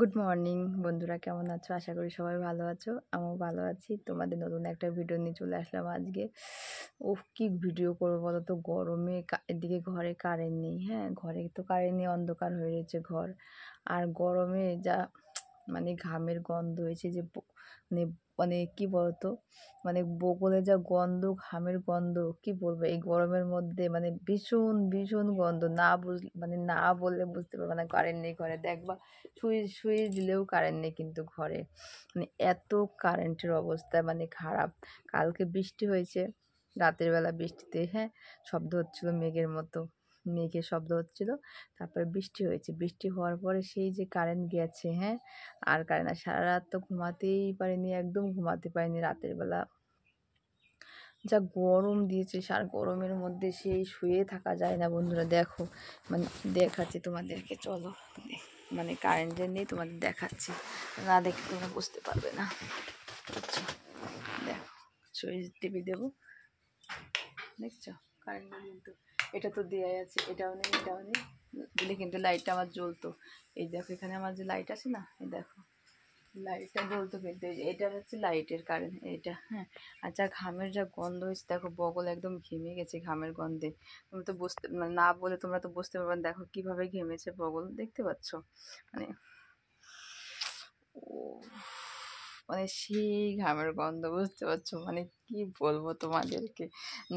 good morning বন্ধুরা কেমন আছো আশা করি সবাই ভালো আছো আমিও ভালো আছি তোমাদের নতুন একটা ভিডিও নিয়ে চলে আসলাম আজকে ও কি ভিডিও করবো বলো তো গরমে এদিকে ঘরে কারেন্ট নেই হ্যাঁ ঘরে তো কারেন্ট নেই অন্ধকার হয়ে রয়েছে ঘর আর গরমে যা মানে ঘামের গন্ধ হয়েছে যে মানে মানে কী বলতো মানে বগলে যা গন্ধ ঘামের গন্ধ কি বলবো এই গরমের মধ্যে মানে ভীষণ ভীষণ গন্ধ না বুঝ মানে না বললে বুঝতে পারবে না কারেন্ট নেই ঘরে দেখবা শুয়ে শুয়ে দিলেও কারেন্ট নেই কিন্তু ঘরে মানে এত কারেন্টের অবস্থা মানে খারাপ কালকে বৃষ্টি হয়েছে রাতের বেলা বৃষ্টিতে হ্যাঁ শব্দ হচ্ছিলো মেঘের মতো মেঘের শব্দ হচ্ছিল তারপরে বৃষ্টি হয়েছে বৃষ্টি হওয়ার পরে সেই যে কারেন্ট গেছে হ্যাঁ আর কারেন্ট আর সারা রাত তো ঘুমাতেই পারিনি একদম ঘুমাতে পারিনি রাতের বেলা যা গরম দিয়েছে সার গরমের মধ্যে সেই শুয়ে থাকা যায় না বন্ধুরা দেখো মানে দেখাচ্ছি তোমাদেরকে চলো মানে কারেন্ট নেই তোমাদের দেখাচ্ছি না দেখে তোমরা বুঝতে পারবে না আচ্ছা, দেখো সুইচ টিপি দেবো দেখছো কারেন্ট কিন্তু এটা তো দেওয়াই আছে এটাও নেই এটাও নেই দিলে কিন্তু লাইটটা আমার জ্বলতো এই দেখো এখানে আমার যে লাইট আছে না এই দেখো লাইটটা জ্বলতো কিন্তু এটা হচ্ছে লাইটের কারণ এটা হ্যাঁ আর যা আচ্ছা, ঘামের যা গন্ধ হয়েছে দেখো বগল একদম ঘেমে গেছে ঘামের গন্ধে তুমি তো বুঝতে মানে না বলে তোমরা তো বুঝতে পারবে দেখো কিভাবে ঘেমেছে বগল দেখতে পাচ্ছ মানে ও মানে সেই ঘামের গন্ধ বুঝতে পারছো মানে কি বলবো তোমাদেরকে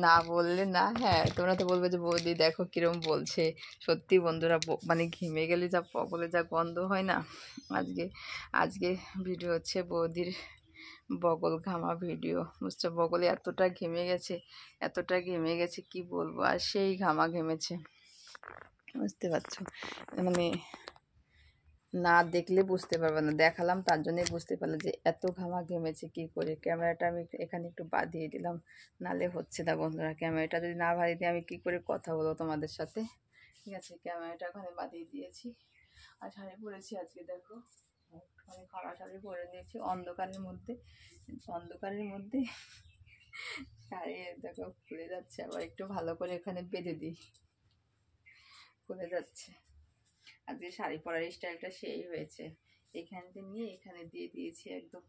না বললে না হ্যাঁ তোমরা তো বলবে যে বৌদি দেখো কিরম বলছে সত্যি বন্ধুরা মানে ঘেমে গেলে যা বলে যা গন্ধ হয় না আজকে আজকে ভিডিও হচ্ছে বৌদির বগল ঘামা ভিডিও বুঝছো বগলে এতটা ঘেমে গেছে এতটা ঘেমে গেছে কি বলবো আর সেই ঘামা ঘেমেছে বুঝতে পারছো মানে না দেখলে বুঝতে পারবে না দেখালাম তার জন্যই বুঝতে পারলো যে এত ঘামা ঘেমেছে কি করে ক্যামেরাটা আমি এখানে একটু বাঁধিয়ে দিলাম নালে হচ্ছে না বন্ধুরা ক্যামেরাটা যদি না বাঁধিয়ে দিই আমি কি করে কথা বলবো তোমাদের সাথে ঠিক আছে ক্যামেরাটা ওখানে বাঁধিয়ে দিয়েছি আর শাড়ি পরেছি আজকে দেখো আমি খরা শাড়ি পরে নিয়েছি অন্ধকারের মধ্যে অন্ধকারের মধ্যে শাড়ি দেখো খুলে যাচ্ছে আবার একটু ভালো করে এখানে বেঁধে দিই খুলে যাচ্ছে আজকে শাড়ি পরার স্টাইলটা সেই হয়েছে এখান থেকে নিয়ে এখানে দিয়ে দিয়েছি একদম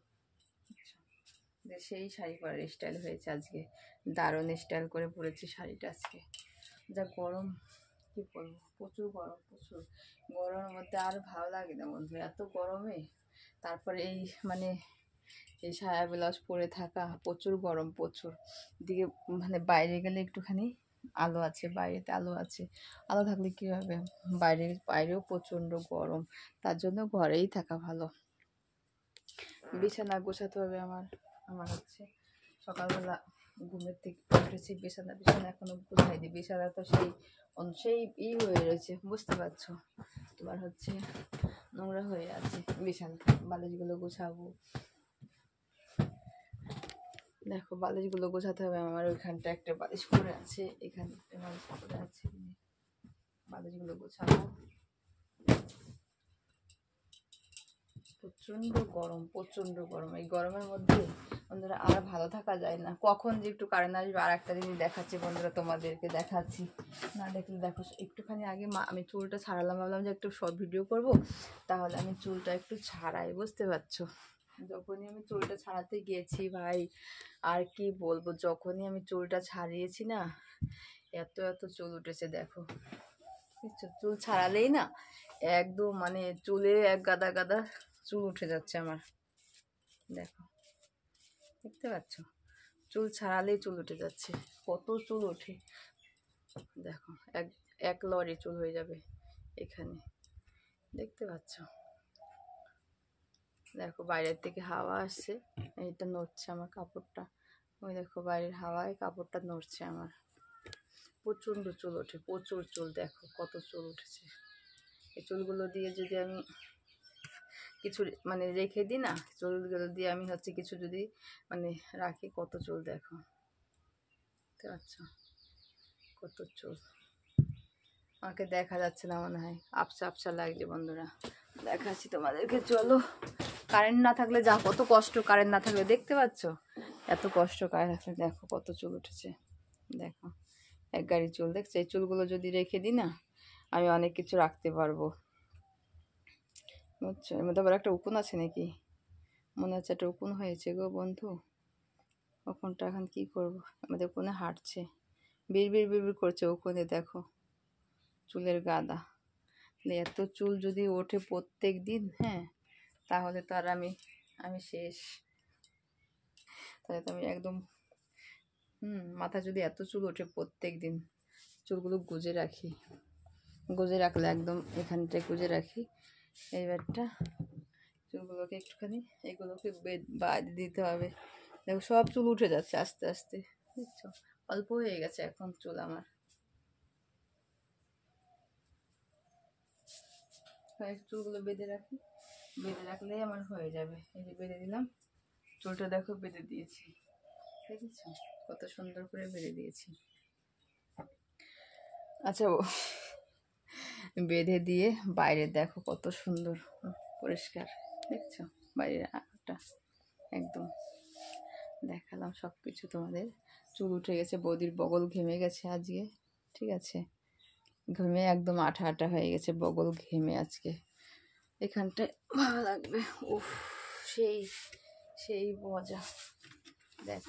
সেই শাড়ি পরার স্টাইল হয়েছে আজকে দারুণ স্টাইল করে পরেছি শাড়িটা আজকে যা গরম কী বলবো প্রচুর গরম প্রচুর গরমের মধ্যে আর ভালো লাগে না বন্ধু এত গরমে তারপরে এই মানে এই সায়া ব্লাউজ পরে থাকা প্রচুর গরম প্রচুর দিকে মানে বাইরে গেলে একটুখানি আলো আছে বাইরেতে আলো আছে আলো থাকলে কী হবে বাইরে বাইরেও প্রচণ্ড গরম তার জন্য ঘরেই থাকা ভালো বিছানা গোছাতে হবে আমার আমার হচ্ছে সকালবেলা ঘুমের থেকে উঠেছি বিছানা বিছানা এখনও গোছাই দিই বিছানা তো সেই সেই ই হয়ে রয়েছে বুঝতে পারছো তোমার হচ্ছে নোংরা হয়ে আছে বিছানা বালিশগুলো গোছাবো দেখো বালিশগুলো গোছাতে হবে আমার ওইখানটা একটা বালিশ পরে আছে এখানে একটা বালিশ পরে আছে বালিশগুলো গোছাবো প্রচণ্ড গরম প্রচণ্ড গরম এই গরমের মধ্যে বন্ধুরা আর ভালো থাকা যায় না কখন যে একটু কারেন্ট আসবে আর একটা জিনিস দেখাচ্ছি বন্ধুরা তোমাদেরকে দেখাচ্ছি না দেখলে দেখো একটুখানি আগে মা আমি চুলটা ছাড়ালাম ভাবলাম যে একটু শর্ট ভিডিও করব তাহলে আমি চুলটা একটু ছাড়াই বুঝতে পারছো যখনই আমি চুলটা ছাড়াতে গিয়েছি ভাই আর কি বলবো যখনই আমি চুলটা ছাড়িয়েছি না এত এত চুল উঠেছে দেখো চুল ছাড়ালেই না একদম মানে চুলে এক গাদা গাদা চুল উঠে যাচ্ছে আমার দেখো দেখতে পাচ্ছ চুল ছাড়ালেই চুল উঠে যাচ্ছে কত চুল ওঠে দেখো এক এক লরি চুল হয়ে যাবে এখানে দেখতে পাচ্ছ দেখো বাইরের থেকে হাওয়া আসছে এটা নড়ছে আমার কাপড়টা ওই দেখো বাইরের হাওয়ায় কাপড়টা নড়ছে আমার প্রচণ্ড চুল ওঠে প্রচুর চুল দেখো কত চুল উঠেছে এই চুলগুলো দিয়ে যদি আমি কিছু মানে রেখে দিই না চুলগুলো দিয়ে আমি হচ্ছে কিছু যদি মানে রাখি কত চুল দেখো আচ্ছা কত চুল আমাকে দেখা যাচ্ছে না মনে হয় আপসা আপসা লাগছে বন্ধুরা দেখাচ্ছি তোমাদেরকে চলো কারেন্ট না থাকলে যা কত কষ্ট কারেন্ট না থাকলে দেখতে পাচ্ছ এত কষ্ট কারেন্ট থাকলে দেখো কত চুল উঠেছে দেখো এক গাড়ি চুল দেখছো এই চুলগুলো যদি রেখে দিই না আমি অনেক কিছু রাখতে পারবো বুঝছো এর মধ্যে আবার একটা উকুন আছে নাকি মনে হচ্ছে একটা উকুন হয়েছে গো বন্ধু উকুনটা এখন কী করবো আমাদের উকুনে হাঁটছে বিড় বিড় করছে উকুনে দেখো চুলের গাদা এত চুল যদি ওঠে প্রত্যেক দিন হ্যাঁ তাহলে তো আর আমি আমি শেষ তাহলে তো আমি একদম হুম মাথা যদি এত চুল ওঠে প্রত্যেক দিন চুলগুলো গুজে রাখি গুজে রাখলে একদম এখানটায় গুজে রাখি এইবারটা চুলগুলোকে একটুখানি এগুলোকে বাদ দিতে হবে দেখো সব চুল উঠে যাচ্ছে আস্তে আস্তে বুঝছো অল্প হয়ে গেছে এখন চুল আমার চুলগুলো বেঁধে রাখি বেঁধে রাখলেই আমার হয়ে যাবে এই যে বেঁধে দিলাম চুলটা দেখো বেঁধে দিয়েছি দেখেছো কত সুন্দর করে বেঁধে দিয়েছি আচ্ছা বেঁধে দিয়ে বাইরে দেখো কত সুন্দর পরিষ্কার দেখছো বাইরের আটা একদম দেখালাম সব কিছু তোমাদের চুল উঠে গেছে বৌদির বগল ঘেমে গেছে আজকে ঠিক আছে ঘেমে একদম আঠা আঠা হয়ে গেছে বগল ঘেমে আজকে এখানটায় ভালো লাগবে উফ সেই সেই মজা দেখ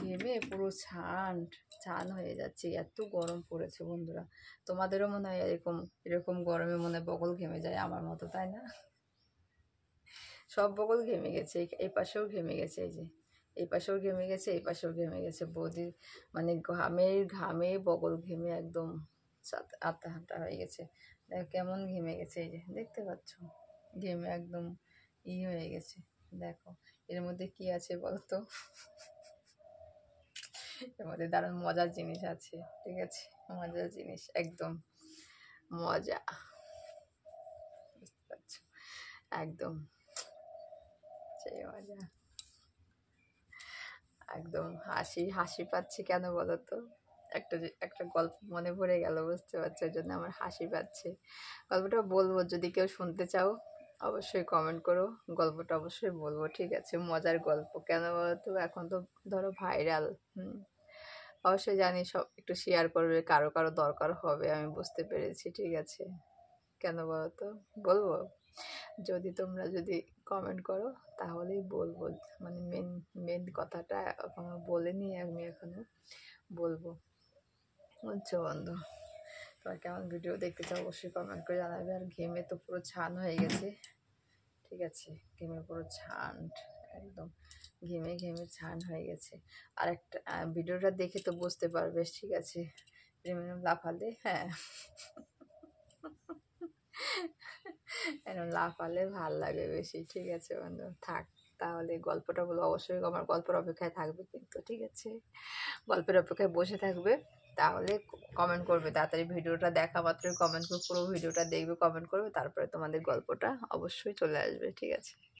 ঘেমে পুরো ছান ছান হয়ে যাচ্ছে এত গরম পড়েছে বন্ধুরা তোমাদেরও মনে হয় এরকম এরকম গরমে মনে হয় বগল ঘেমে যায় আমার মতো তাই না সব বগল ঘেমে গেছে এই পাশেও ঘেমে গেছে এই যে এই পাশেও ঘেমে গেছে এই পাশেও ঘেমে গেছে বৌদির মানে ঘামের ঘামে বগল ঘেমে একদম আত্মাহাত্তা হয়ে গেছে কেমন ঘেমে গেছে এই যে দেখতে পাচ্ছ ঘেমে একদম ই হয়ে গেছে দেখো এর মধ্যে কি আছে বলতো এর মধ্যে দারুণ মজার জিনিস আছে ঠিক আছে মজার জিনিস একদম মজা বুঝতে পারছো একদম সেই মজা একদম হাসি হাসি পাচ্ছি কেন বলো তো একটা একটা গল্প মনে পড়ে গেল বুঝতে পারছো জন্য আমার হাসি পাচ্ছে গল্পটা বলবো যদি কেউ শুনতে চাও অবশ্যই কমেন্ট করো গল্পটা অবশ্যই বলবো ঠিক আছে মজার গল্প কেন তো এখন তো ধরো ভাইরাল অবশ্যই জানি সব একটু শেয়ার করবে কারো কারো দরকার হবে আমি বুঝতে পেরেছি ঠিক আছে কেন বলো তো বলবো যদি তোমরা যদি কমেন্ট করো তাহলেই বলবো মানে মেন মেন কথাটা আমার বলে নিই আমি এখনও বলবো বুঝছো আচ্ছা বন্ধু তোমরা কেমন ভিডিও দেখতে চাও অবশ্যই কমেন্ট করে জানাবে আর ঘেমে তো পুরো ছান হয়ে গেছে ঠিক আছে ঘেমে পুরো ছান একদম ঘেমে ঘেমে ছান হয়ে গেছে আর একটা ভিডিওটা দেখে তো বুঝতে পারবে ঠিক আছে প্রেমিনাম লাফালে হ্যাঁ এরকম লাফালে ভাল লাগে বেশি ঠিক আছে বন্ধু থাক তাহলে গল্পটা বলো অবশ্যই আমার গল্পের অপেক্ষায় থাকবে কিন্তু ঠিক আছে গল্পের অপেক্ষায় বসে থাকবে তাহলে কমেন্ট করবে তাড়াতাড়ি ভিডিওটা দেখা মাত্রই কমেন্ট পুরো ভিডিওটা দেখবে কমেন্ট করবে তারপরে তোমাদের গল্পটা অবশ্যই চলে আসবে ঠিক আছে